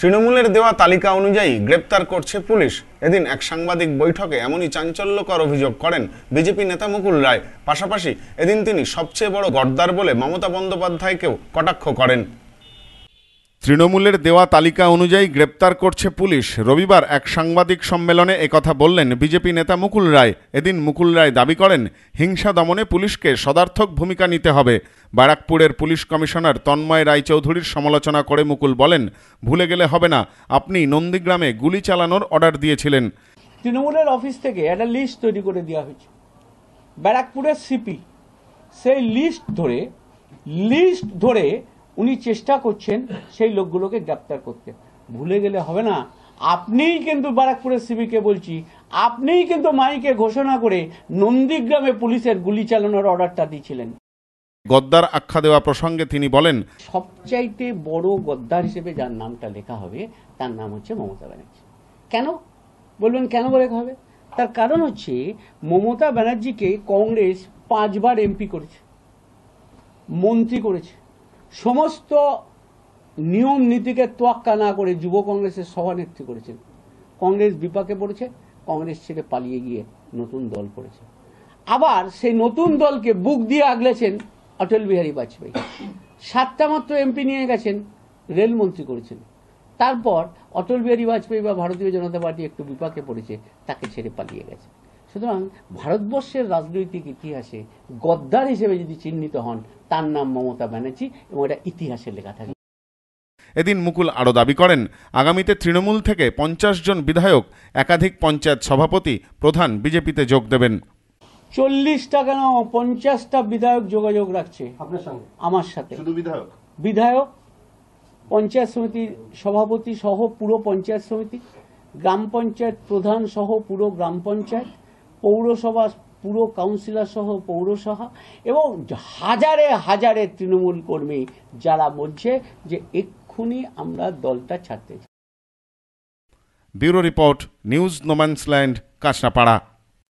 তৃণমূলের দেওয়া তালিকা অনুযায়ী গ্রেপ্তার করছে পুলিশ এদিন এক সাংবাদিক বৈঠকে এমনই চাঞ্চল্যকর অভিযোগ করেন বিজেপি নেতা মুকুল রায় পাশাপাশি এদিন তিনি সবচেয়ে বড় গর্দার বলে মমতা বন্দ্যোপাধ্যায়কেও কটাক্ষ করেন তৃণমূলের দেওয়া তালিকা অনুযায়ী গ্রেপ্তার করছে পুলিশ রবিবার এক সাংবাদিক সম্মেলনে একথা বললেন বিজেপি নেতা মুকুল রায় এদিন মুকুল রায় দাবি করেন হিংসা দমনে পুলিশকে সদার্থক ভূমিকা নিতে হবে বারাকপুরের পুলিশ কমিশনার তন্ময় রায়চৌধুরীর সমালোচনা করে মুকুল বলেন ভুলে গেলে হবে না আপনি নন্দীগ্রামে গুলি চালানোর অর্ডার দিয়েছিলেন তৃণমূলের অফিস থেকে একটা লিস্ট তৈরি করে দেওয়া হয়েছে ব্যারাকপুরের সিপি সেই লিস্ট ধরে লিস্ট ধরে উনি চেষ্টা করছেন সেই লোকগুলোকে গ্রেপ্তার করতে ভুলে গেলে হবে না আপনিই কিন্তু বারাকপুরের সিবিকে বলছি আপনিই কিন্তু মাইকে ঘোষণা করে নন্দীগ্রামে পুলিশের গুলি চালানোর অর্ডারটা দিয়েছিলেন গদ্দার আখ্যা দেওয়া প্রসঙ্গে তিনি বলেন সবচাইতে বড় গদ্দার হিসেবে যার নামটা লেখা হবে তার নাম হচ্ছে মমতা ব্যানার্জি কেন বলবেন কেন লেখা হবে তার কারণ হচ্ছে মমতা ব্যানার্জিকে কংগ্রেস পাঁচবার এমপি করেছে মন্ত্রী করেছে সমস্ত নিয়ম নীতিকে তোয়াক্কা না করে যুব কংগ্রেসের সভানেত্রী করেছেন কংগ্রেস বিপাকে পড়েছে কংগ্রেস ছেড়ে পালিয়ে গিয়ে নতুন দল করেছে আবার সেই নতুন দলকে বুক দিয়ে আগলেছেন অটল বিহারী বাজপেয়ী সাতটা মাত্র এমপি নিয়ে গেছেন রেলমন্ত্রী করেছেন তারপর অটল বিহারী বাজপেয়ী বা ভারতীয় জনতা পার্টি একটু বিপাকে পড়েছে তাকে ছেড়ে পালিয়ে গেছে সুতরাং ভারতবর্ষের রাজনৈতিক ইতিহাসে গদ্দার হিসেবে যদি চিহ্নিত হন তার নাম মমতা ব্যানার্জি এবং এটা ইতিহাসে লেখা থাকে এদিন মুকুল আরও দাবি করেন আগামীতে তৃণমূল থেকে পঞ্চাশ জন বিধায়ক একাধিক পঞ্চায়েত সভাপতি প্রধান বিজেপিতে যোগ দেবেন চল্লিশটা কেন পঞ্চাশটা বিধায়ক যোগাযোগ রাখছে আপনার সঙ্গে আমার সাথে শুধু বিধায়ক বিধায়ক পঞ্চায়েত সমিতির সভাপতি সহ পুরো পঞ্চায়েত সমিতি গ্রাম পঞ্চায়েত প্রধান সহ পুরো গ্রাম পঞ্চায়েত পৌরসভা পুরো কাউন্সিলর সহ পৌরসভা এবং হাজারে হাজারে তৃণমূল কর্মী যারা বলছে যে এক্ষুনি আমরা দলটা ছাড়তে bureau report news no man's land Kanchrapara